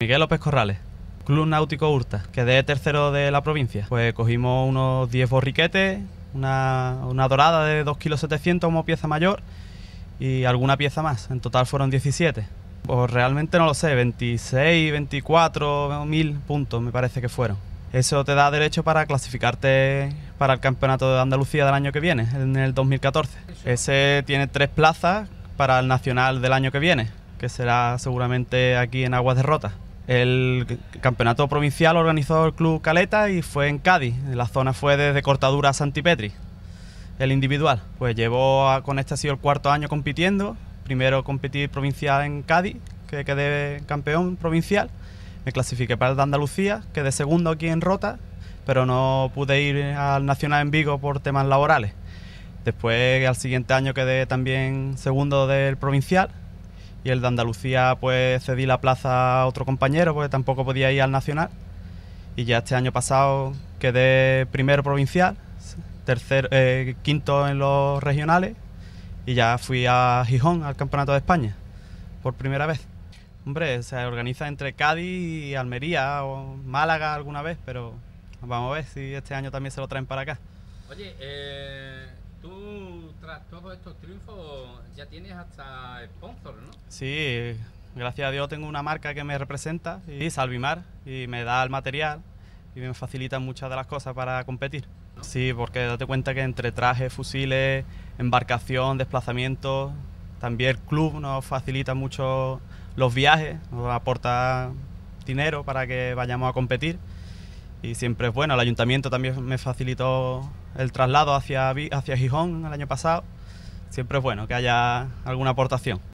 Miguel López Corrales, Club Náutico Urta, quedé tercero de la provincia. Pues cogimos unos 10 borriquetes, una, dorada de 2,7 kg como pieza mayor y alguna pieza más. En total fueron 17. Pues realmente no lo sé, 26, 24 mil puntos me parece que fueron. Eso te da derecho para clasificarte para el Campeonato de Andalucía del año que viene, en el 2014. Ese tiene tres plazas para el Nacional del año que viene, que será seguramente aquí en Aguas de Rota. El campeonato provincial organizó el Club Caleta y fue en Cádiz. La zona fue desde Cortadura a Santipetri, el individual. Pues llevó, con este ha sido el cuarto año compitiendo. Primero competí provincial en Cádiz, que quedé campeón provincial. Me clasifiqué para el de Andalucía, quedé segundo aquí en Rota, pero no pude ir al Nacional en Vigo por temas laborales. Después, al siguiente año, quedé también segundo del provincial y el de Andalucía pues cedí la plaza a otro compañero porque tampoco podía ir al nacional y ya este año pasado quedé primero provincial, tercero eh, quinto en los regionales y ya fui a Gijón al Campeonato de España por primera vez. Hombre, se organiza entre Cádiz y Almería o Málaga alguna vez, pero vamos a ver si este año también se lo traen para acá. Oye, eh, tú tras todos estos triunfos ya tienes hasta sponsor, ¿no? Sí, gracias a Dios tengo una marca que me representa y Salvimar y me da el material y me facilita muchas de las cosas para competir. Sí, porque date cuenta que entre trajes, fusiles, embarcación, desplazamiento, también el club nos facilita mucho los viajes, nos aporta dinero para que vayamos a competir y siempre es bueno. El ayuntamiento también me facilitó el traslado hacia, hacia Gijón el año pasado. Siempre es bueno que haya alguna aportación.